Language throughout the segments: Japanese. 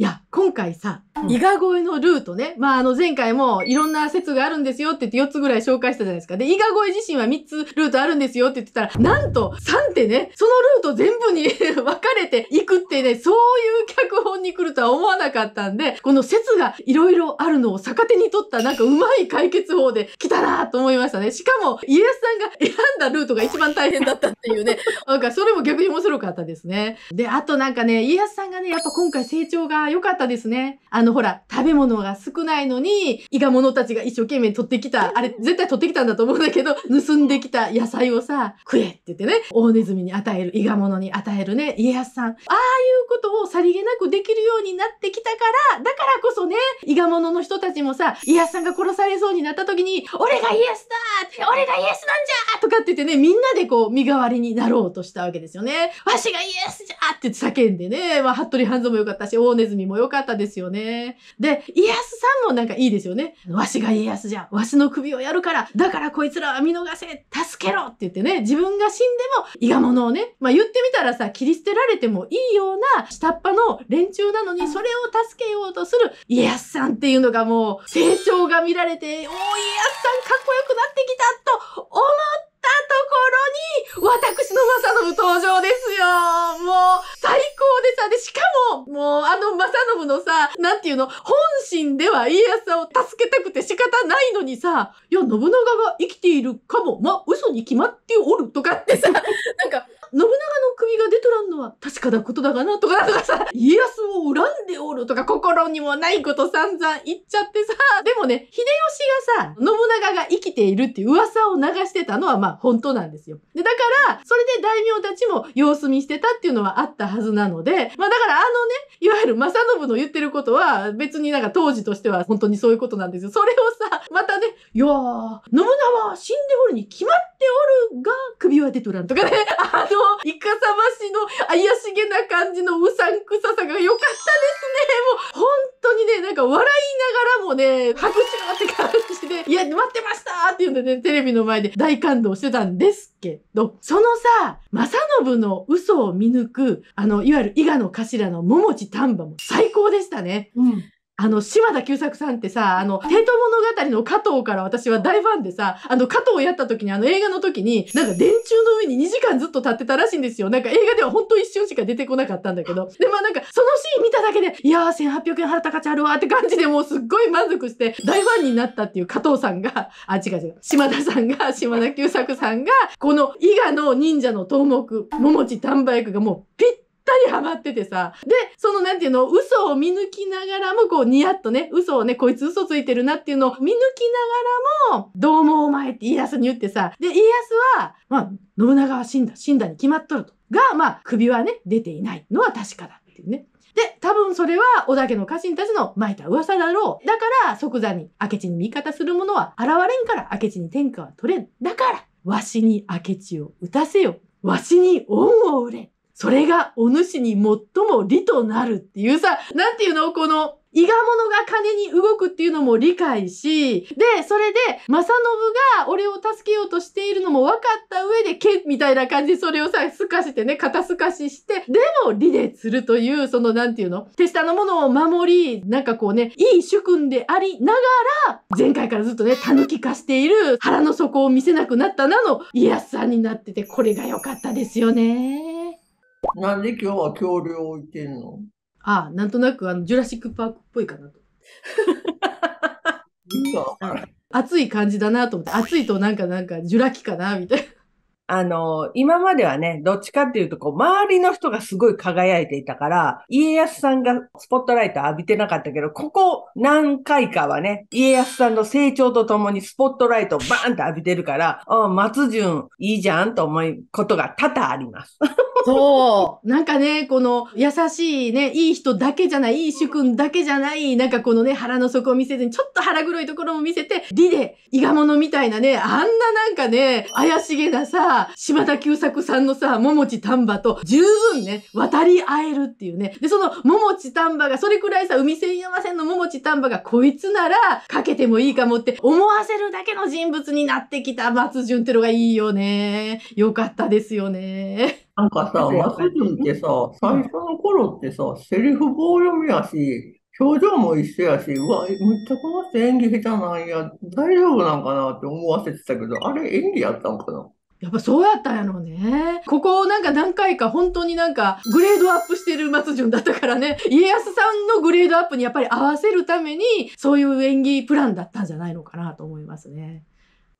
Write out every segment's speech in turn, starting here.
Yeah, 今回さ、伊賀越えのルートね。まあ、あの、前回もいろんな説があるんですよって言って4つぐらい紹介したじゃないですか。で、伊賀越え自身は3つルートあるんですよって言ってたら、なんと3ってね、そのルート全部に 分かれていくってね、そういう脚本に来るとは思わなかったんで、この説がいろいろあるのを逆手に取ったなんかうまい解決法で来たなと思いましたね。しかも、家康さんが選んだルートが一番大変だったっていうね、なんかそれも逆に面白かったですね。で、あとなんかね、家康さんがね、やっぱ今回成長が良かったったですね。あの、ほら、食べ物が少ないのに、伊賀者たちが一生懸命取ってきた、あれ、絶対取ってきたんだと思うんだけど、盗んできた野菜をさ、食えって言ってね、大ネズミに与える、伊賀者に与えるね、家康さん。ああいうことをさりげなくできるようになってきたから、だからこそね、伊賀者の人たちもさ、家康さんが殺されそうになった時に、俺が家康だ俺が家康なんじゃとかって言ってね、みんなでこう、身代わりになろうとしたわけですよね。わしが家康じゃって叫んでね、まあ、服部半蔵もよかったし、大ネズミもよかったかったですよね。で、家康さんもなんかいいですよね。わしが家康じゃ。わしの首をやるから。だからこいつらは見逃せ。助けろって言ってね、自分が死んでも、伊賀者をね、まあ言ってみたらさ、切り捨てられてもいいような下っ端の連中なのに、それを助けようとする家康さんっていうのがもう、成長が見られて、おお、家康さんかっこよくなってきたと思って、ったところに、私の正信登場ですよもう、最高でさ、で、しかも、もう、あの正信のさ、なんていうの、本心では家康を助けたくて仕方ないのにさ、いや、信長が生きているかも、まあ、嘘に決まっておるとかってさ、近だことだなとかなんとかさ、家康を恨んでおるとか心にもないこと散々言っちゃってさ、でもね、秀吉がさ、信長が生きているっていう噂を流してたのはまあ本当なんですよ。で、だから、それで大名たちも様子見してたっていうのはあったはずなので、まあだからあのね、いわゆる正信の言ってることは別になんか当時としては本当にそういうことなんですよ。それをさ、またね、いやー、信長は死んでおるに決まってておるが、首は出とらんとかね。あの、イカサマシの怪しげな感じのうさんくささが良かったですね。もう、本当にね、なんか笑いながらもね、拍手って感じで、いや、待ってましたっていうんでね、テレビの前で大感動してたんですけど、そのさ、正信の嘘を見抜く、あの、いわゆる伊賀の頭の桃地丹波も最高でしたね。うんあの、島田久作さんってさ、あの、帝都物語の加藤から私は大ファンでさ、あの、加藤をやった時に、あの映画の時に、なんか電柱の上に2時間ずっと立ってたらしいんですよ。なんか映画では本当一瞬しか出てこなかったんだけど。で、まあなんか、そのシーン見ただけで、いやー、1800円払った価値あるわって感じでもうすっごい満足して、大ファンになったっていう加藤さんが、あ、違う違う、島田さんが、島田久作さんが、この伊賀の忍者の頭目、桃地丹波役がもうぴっりハマっててさ。で、そのなんていうの、嘘を見抜きながらも、こう、ニヤっとね、嘘をね、こいつ嘘ついてるなっていうのを見抜きながらも、どうもお前って家康に言ってさ。で、家康は、まあ、信長は死んだ、死んだに決まっとると。が、まあ、首はね、出ていないのは確かだっていうね。で、多分それは織田家の家臣たちの巻いた噂だろう。だから即座に明智に味方する者は現れんから明智に天下は取れん。だから、わしに明智を打たせよ。わしに恩を売れ。それがお主に最も利となるっていうさ、なんていうのこの、伊賀者が金に動くっていうのも理解し、で、それで、正信が俺を助けようとしているのも分かった上で、け、みたいな感じでそれをさ、すかしてね、肩すかしして、でも、理でするという、その、なんていうの手下のものを守り、なんかこうね、いい主君でありながら、前回からずっとね、狸化している腹の底を見せなくなったなの、家康さんになってて、これが良かったですよね。なんで今日は恐竜を置いてんのああ、なんとなくあのジュラシック・パークっぽいかなと。暑 い感じだなと思って、暑いとなんかなんかジュラ紀かなみたいな。あの、今まではね、どっちかっていうと、こう、周りの人がすごい輝いていたから、家康さんがスポットライト浴びてなかったけど、ここ何回かはね、家康さんの成長とともにスポットライトをバーンって浴びてるから、松潤いいじゃんと思うことが多々あります。そう。なんかね、この優しいね、いい人だけじゃない、いい主君だけじゃない、なんかこのね、腹の底を見せずに、ちょっと腹黒いところも見せて、リで、伊賀者みたいなね、あんななんかね、怪しげなさ、島田久作さんのさ、桃地丹波と十分ね、渡り合えるっていうね。で、その桃地丹波が、それくらいさ、海線山線の桃地丹波が、こいつなら、かけてもいいかもって思わせるだけの人物になってきた松潤ってのがいいよね。よかったですよね。なんかさ、マスジンってさ、最初の頃ってさ、セリフ棒読みやし、表情も一緒やし、うわ、むっちゃこの人演技下手なんや、大丈夫なんかなって思わせてたけど、あれ演技やったんかなやっぱそうやったんやろうね。ここなんか何回か本当になんかグレードアップしてる松潤だったからね、家康さんのグレードアップにやっぱり合わせるために、そういう演技プランだったんじゃないのかなと思いますね。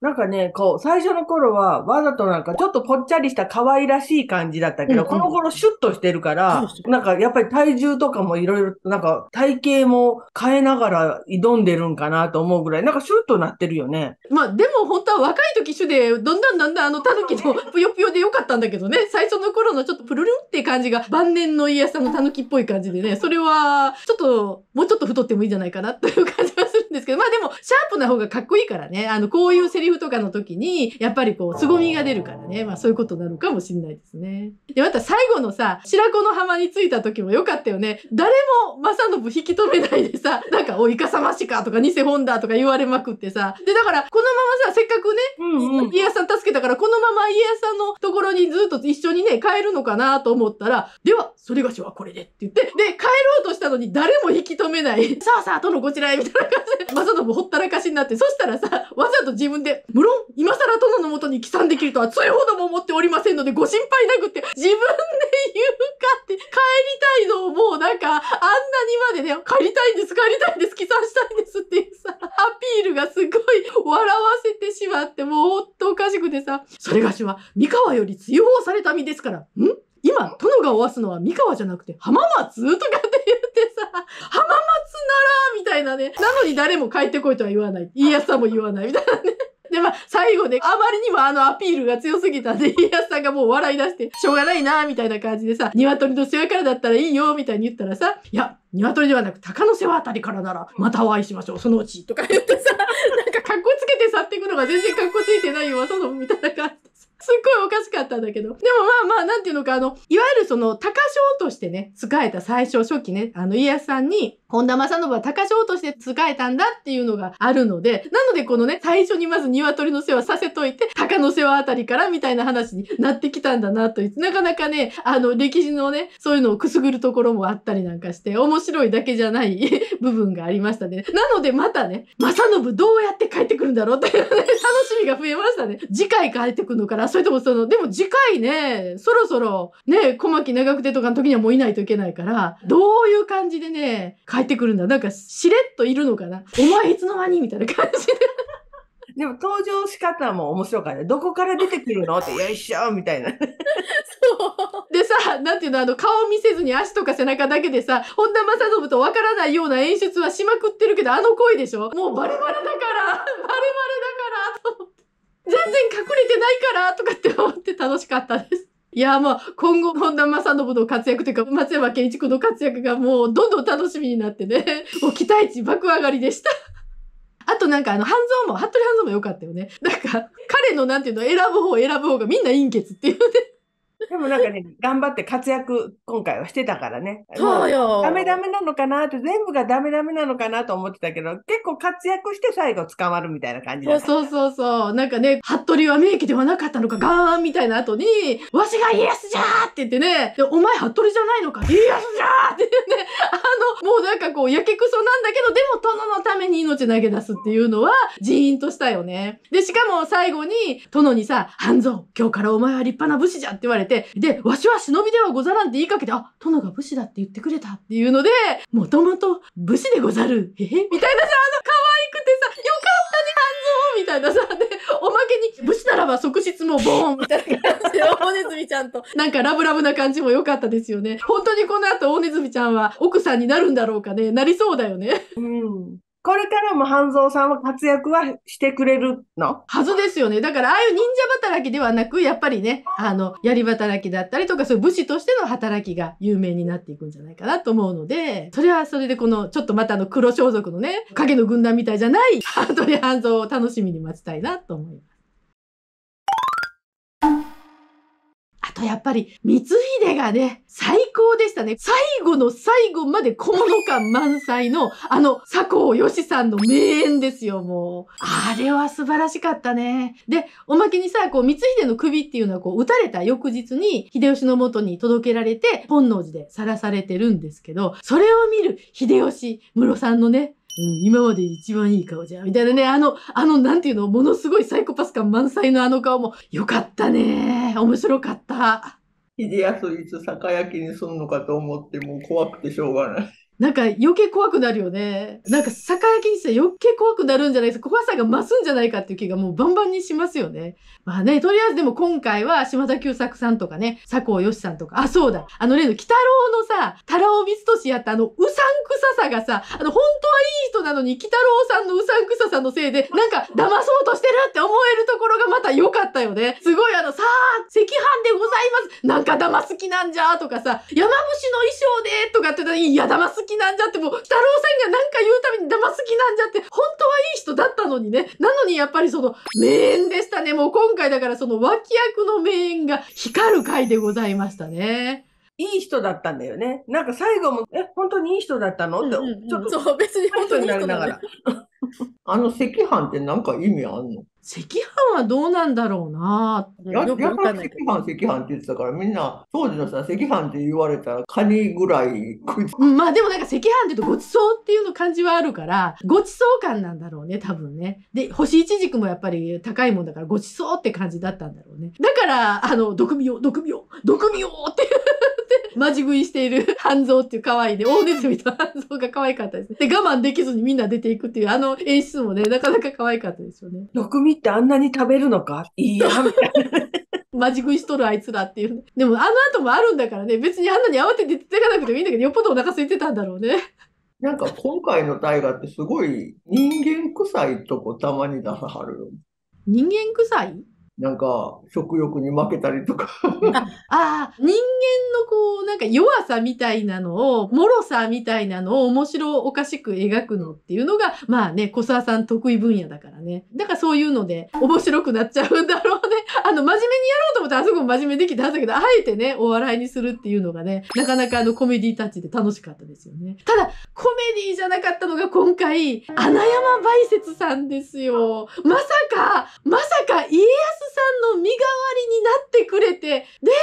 なんかね、こう、最初の頃は、わざとなんか、ちょっとぽっちゃりした可愛らしい感じだったけど、うんうん、この頃シュッとしてるから、なんか、やっぱり体重とかもいろいろ、なんか、体型も変えながら挑んでるんかなと思うぐらい、なんかシュッとなってるよね。まあ、でも本当は若い時主で、どんだんだんだんあの、狸のぷよぷよでよかったんだけどね、最初の頃のちょっとプルルンって感じが、晩年の家康さんの狸っぽい感じでね、それは、ちょっと、もうちょっと太ってもいいんじゃないかなという感じはするんですけど、まあでも、シャープな方がかっこいいからね、あの、こういうセリフリフとかの時に、やっぱりこう、凄みが出るからね。まあそういうことなのかもしれないですね。で、また最後のさ、白子の浜に着いた時も良かったよね。誰も正信引き止めないでさ、なんか、お、イカサマシかとか、偽本だとか言われまくってさ。で、だから、このままさ、せっかくね、家康さん助けたから、このまま家康さんのところにずっと一緒にね、帰るのかなと思ったら、では、それがしはこれでって言って、で、帰ろうとしたのに誰も引き止めない。さあさあ、殿のこちらへ、みたいな感じで、正信ほったらかしになって、そしたらさ、わざと自分で無論、今更殿のもとに帰参できるとは、それほども思っておりませんので、ご心配なくって、自分で言うかって、帰りたいのをもうなんか、あんなにまでね、帰りたいんです、帰りたいんです、帰参したいんですっていうさ、アピールがすごい笑わせてしまって、もうほっとおかしくてさ、それがしは、三河より追放された身ですから、ん今、殿がおわすのは三河じゃなくて浜松とかって言ってさ、浜松ならみたいなね。なのに誰も帰ってこいとは言わない。家康さんも言わない。みたいなね。で、まあ、最後ね、あまりにもあのアピールが強すぎたんで、家康さんがもう笑い出して、しょうがないな、みたいな感じでさ、鶏の世話からだったらいいよ、みたいに言ったらさ、いや、鶏ではなく鷹の世話あたりからなら、またお会いしましょう、そのうち、とか言ってさ、なんか格好つけて去っていくのが全然格好ついてないよ、その、みたいな感じです。すっごいおかしかったんだけど。でもまあまあ、なんていうのか、あの、いわゆるその、高匠としてね、仕えた最初初期ね、あの、家康さんに、本田正信は高匠として仕えたんだっていうのがあるので、なのでこのね、最初にまず鶏の世話させといて、鷹の世話あたりからみたいな話になってきたんだなという、なかなかね、あの、歴史のね、そういうのをくすぐるところもあったりなんかして、面白いだけじゃない 部分がありましたね。なのでまたね、正信どうやって帰ってくるんだろうというね、楽しみが増えましたね。次回帰ってくるのかなそれともその、でも次回ね、そろそろ、ね、小牧長久手とかの時にはもういないといけないから、どういう感じでね、帰入ってくるんだ。なんか、しれっといるのかな。お前いつの間にみたいな感じで。でも登場し方も面白かった。どこから出てくるのって、よいしょみたいな。そう。でさ、なんていうの、あの、顔見せずに足とか背中だけでさ、本田正信とわからないような演出はしまくってるけど、あの声でしょもうバレバレだから、バレバレだから、と全然隠れてないから、とかって思って楽しかったです。いや、もう今後、本田正信の活躍というか、松山健一君の活躍がもう、どんどん楽しみになってね、もう期待値爆上がりでした。あとなんかあの、半蔵も、服部半蔵も良かったよね。なんか、彼のなんていうの、選ぶ方選ぶ方がみんな陰血っていうね。でもなんかね、頑張って活躍、今回はしてたからね。そうよ。ダメダメなのかなって、全部がダメダメなのかなと思ってたけど、結構活躍して最後捕まるみたいな感じそうそうそうそう。なんかね、服部は名器ではなかったのか、ガーンみたいな後に、わしが家康じゃーって言ってね、で、お前服部じゃないのか、家康じゃーって言ってね、あの、もうなんかこう、やけくそなんだけど、でも殿のために命投げ出すっていうのは、ジーンとしたよね。で、しかも最後に、殿にさ、半蔵、今日からお前は立派な武士じゃって言われて、て、で、わしは忍びではござらんって言いかけて、あ、殿が武士だって言ってくれたっていうので、もともと武士でござる、えへ、みたいなさ、あの、可愛くてさ、よかったね、半蔵みたいなさ、で、おまけに、武士ならば即室もボーンみたいな感じで、大ネズミちゃんと、なんかラブラブな感じも良かったですよね。本当にこの後、大ネズミちゃんは奥さんになるんだろうかね。なりそうだよね。うん。これからも半蔵さんは活躍はしてくれるのはずですよね。だから、ああいう忍者働きではなく、やっぱりね、あの、槍働きだったりとか、そういう武士としての働きが有名になっていくんじゃないかなと思うので、それはそれでこの、ちょっとまたあの黒装束のね、影の軍団みたいじゃない、ハートリ半蔵を楽しみに待ちたいなと思います。とやっぱり、光秀がね、最高でしたね。最後の最後まで小物感満載の、あの、佐藤よしさんの名演ですよ、もう。あれは素晴らしかったね。で、おまけにさ、こう、光秀の首っていうのは、こう、撃たれた翌日に、秀吉の元に届けられて、本能寺で晒されてるんですけど、それを見る秀吉、室さんのね、うん、今まで一番いい顔じゃん、みたいなね、あの、あの、なんていうの、ものすごいサイコパス感満載のあの顔も、よかったね。面白かった。秀康いつ酒焼きにすんのかと思って、もう怖くてしょうがない。なんか余計怖くなるよね。なんか逆焼きにして余計怖くなるんじゃないですか。怖さが増すんじゃないかっていう気がもうバンバンにしますよね。まあね、とりあえずでも今回は島田久作さんとかね、佐藤義さんとか、あ、そうだ。あの例の北郎のさ、太郎光俊やったあのうさんくささがさ、あの本当はいい人なのに北郎さんのうさんくささのせいで、なんか騙そうとしてるって思えるところがまた良かったよね。すごいあの、さあ、赤飯でございます。なんか騙す気なんじゃとかさ、山伏の衣装でとかって言ったら、いや、騙す気きなんじゃって、もう、太郎さんが何か言うたびに騙す気なんじゃって、本当はいい人だったのにね。なのにやっぱりその、名演でしたね。もう今回だからその脇役の名演が光る回でございましたね。いい人だったんだよね。なんか最後も、え、本当にいい人だったのって、うんうんちょっと。そう、別に本当にいい人だから。あの赤飯ってなんか意味あんの赤飯はどうなんだろうなやよくかない赤飯赤飯って言ってたからみんな当時のさ赤飯って言われたらカニぐらい食いつまあでもなんか赤飯って言うとごちそうっていうの感じはあるからごちそう感なんだろうね多分ね。で干しいちじくもやっぱり高いもんだからごちそうって感じだったんだろうね。だからあの毒味を毒味を毒味をっていうマジ食いしている 半蔵っていう可愛いで、大ネズミと半蔵が可愛かったですね。で、我慢できずにみんな出ていくっていう、あの演出もね、なかなか可愛かったですよね。六味ってあんなに食べるのかいいや、みたいな。マ ジ食いしとるあいつらっていう。でもあの後もあるんだからね、別にあんなに慌てて出てかなくてもいいんだけど、よっぽどお腹空いてたんだろうね。なんか今回の大河ってすごい人間臭いとこたまに出さはる。人間臭いなんか食欲に負けたりとかああ、人間のこう、なんか弱さみたいなのを、脆さみたいなのを面白おかしく描くのっていうのが、まあね、小沢さん得意分野だからね。だからそういうので面白くなっちゃうんだろうね。あの、真面目にやろうと思ったらあそこも真面目できたはずだけど、あえてね、お笑いにするっていうのがね、なかなかあのコメディタッチで楽しかったですよね。ただ、コメディじゃなかったのが今回、穴山梅雪さんですよ。まさか、まさか家康さんの身代わりになってくれて、で、それでね、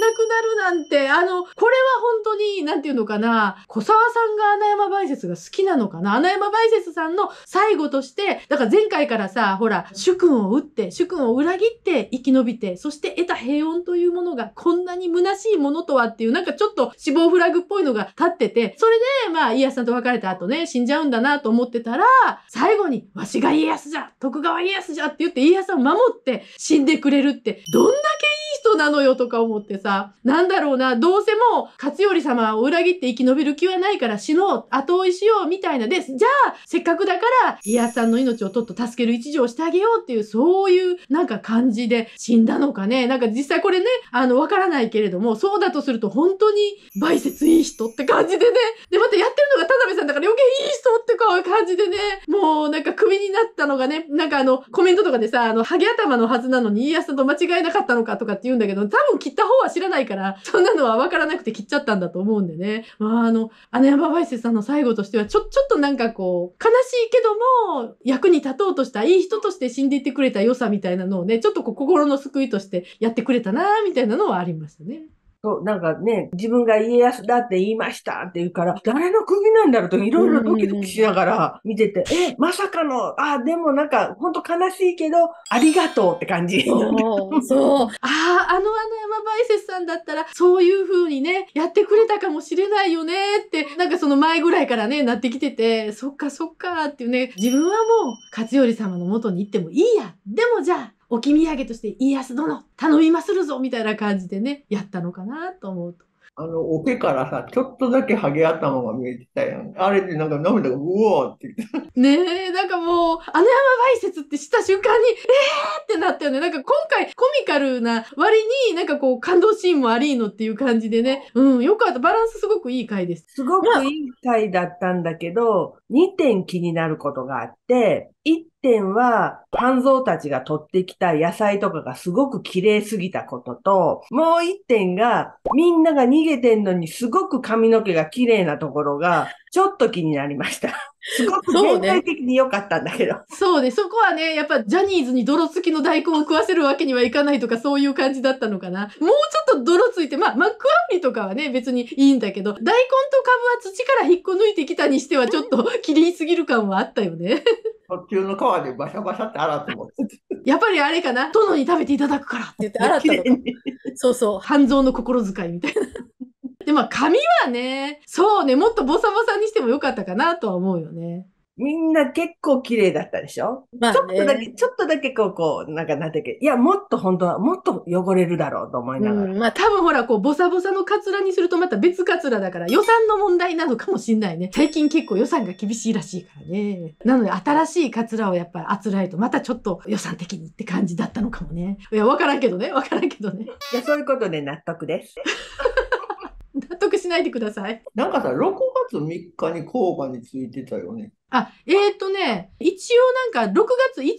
亡くなるなんて、あの、これは本当に、なんていうのかな、小沢さんが穴山梅雪が好きなのかな穴山梅雪さんの最後として、だから前回からさ、ほら、主君を打って、主君を裏切って生き延びて、そして得た平穏というものがこんなに虚しいものとはっていう、なんかちょっと死亡フラグっぽいのが立ってて、それで、まあ、家康さんと別れた後ね、死んじゃうんだなと思ってたら、最後に、わしが家康じゃ徳川家康じゃって言って家康さんを守って、って死んでくれるって、どんだけなのよとか思ってさ、なんだろうな、どうせもう、勝頼様を裏切って生き延びる気はないから死のう、後追いしよう、みたいなです。じゃあ、せっかくだから、家康さんの命を取っと助ける一助をしてあげようっていう、そういうなんか感じで死んだのかね。なんか実際これね、あの、わからないけれども、そうだとすると本当に、倍説いい人って感じでね。で、またやってるのが田辺さんだから余計いい人ってこういう感じでね、もうなんかクビになったのがね、なんかあの、コメントとかでさ、あの、ハゲ頭のはずなのに家康さんと間違えなかったのかとかっていうんだけど、多分切った方は知らないから、そんなのは分からなくて切っちゃったんだと思うんでね。まあ、あの、穴山バイセさんの最後としては、ちょ、ちょっとなんかこう、悲しいけども、役に立とうとした、いい人として死んでいってくれた良さみたいなのをね、ちょっとこう心の救いとしてやってくれたな、みたいなのはありましたね。そう、なんかね、自分が家康だって言いましたって言うから、誰の首なんだろうといろいろドキドキしながら見てて、うんうん、え、まさかの、あ、でもなんか、ほんと悲しいけど、ありがとうって感じ。そう。ああ、あのあの山バイセスさんだったら、そういう風にね、やってくれたかもしれないよねって、なんかその前ぐらいからね、なってきてて、そっかそっかっていうね、自分はもう、勝頼様の元に行ってもいいや。でもじゃあ、置き土産として家康殿頼みまするぞみたいな感じでねやったのかなと思うと。あの、桶からさ、ちょっとだけハゲ頭が見えてたやん。あれってなんか涙がうおーって言って。ねえ、なんかもう、あの山梅雪ってした瞬間に、えーってなったよね。なんか今回コミカルな割になんかこう感動シーンもありーのっていう感じでね。うん、よかった。バランスすごくいい回です。すごくいい回だったんだけど、2点気になることがあっ、一点は、肝臓たちが取ってきた野菜とかがすごく綺麗すぎたことと、もう一点が、みんなが逃げてんのにすごく髪の毛が綺麗なところが、ちょっと気になりました。すごく全体的に良かったんだけど。そうね。そこはね、やっぱジャニーズに泥付きの大根を食わせるわけにはいかないとか、そういう感じだったのかな。もうちょっと泥ついて、まあ、マックアフリとかはね、別にいいんだけど、大根と株は土から引っこ抜いてきたにしては、ちょっと切りすぎる感はあったよね。途中の皮でバシャバシャって洗ってもやっぱりあれかな殿に食べていただくからって言って洗ったのそうそう半蔵の心遣いみたいなでも髪はね、そうね、もっとボサボサにしてもよかったかなとは思うよね。みんな結構綺麗だったでしょ、まあね、ちょっとだけ、ちょっとだけこう、こう、なんかなんだっけ、いや、もっと本当は、もっと汚れるだろうと思いながら。うん、まあ多分ほら、こう、ボサボサのカツラにするとまた別カツラだから、予算の問題なのかもしんないね。最近結構予算が厳しいらしいからね。なので、新しいカツラをやっぱりあつらえると、またちょっと予算的にって感じだったのかもね。いや、わからんけどね、わからんけどね。いや、そういうことで納得です。納得しないでください。なんかさ、6月3日に工場についてたよね。あ、えっ、ー、とね、一応なんか6月5日に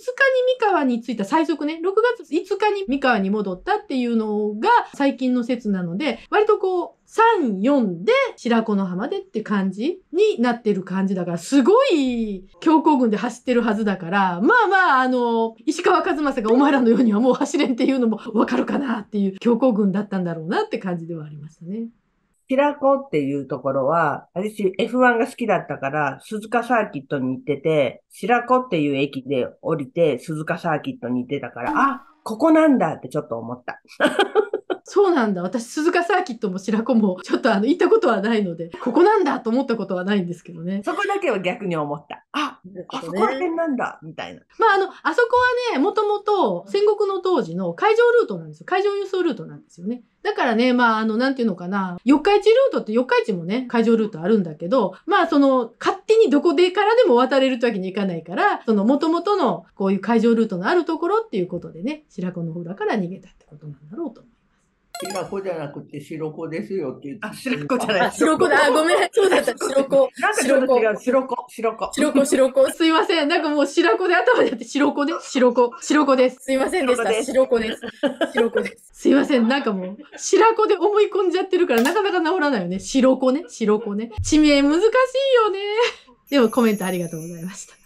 三河に着いた最速ね、6月5日に三河に戻ったっていうのが最近の説なので、割とこう、3、4で白子の浜でって感じになってる感じだから、すごい強行軍で走ってるはずだから、まあまあ、あの、石川和正がお前らのようにはもう走れんっていうのもわかるかなっていう強行軍だったんだろうなって感じではありましたね。白子っていうところは、私 F1 が好きだったから、鈴鹿サーキットに行ってて、白子っていう駅で降りて、鈴鹿サーキットに行ってたから、あ、ここなんだってちょっと思った。そうなんだ私鈴鹿サーキットも白子もちょっとあの行ったことはないのでここなんだと思ったことはないんですけどねそこだけは逆に思っあそこら辺なんだ、みたいな。まあ、あの、あそこはね、もともと戦国の当時の海上ルートなんですよ。海上輸送ルートなんですよね。だからね、まあ、あの、なんていうのかな、四日市ルートって四日市もね、海上ルートあるんだけど、まあ、その、勝手にどこでからでも渡れるとわけにいかないから、その、元々のこういう海上ルートのあるところっていうことでね、白子の方だから逃げたってことなんだろうと。白子じゃなくて白子ですよって言って。あ、白子じゃない。白子だ。あ、ごめん。そうだった。白子。なんかちょっと違う。白子。白子。白子、白子。すいません。なんかもう白子で頭でやって白子で、白子。白子です。すいませんでした。白子です。白子です。すいません。なんかもう、白子で思い込んじゃってるから、なかなか治らないよね。白子ね。白子ね。地名難しいよね。でもコメントありがとうございました。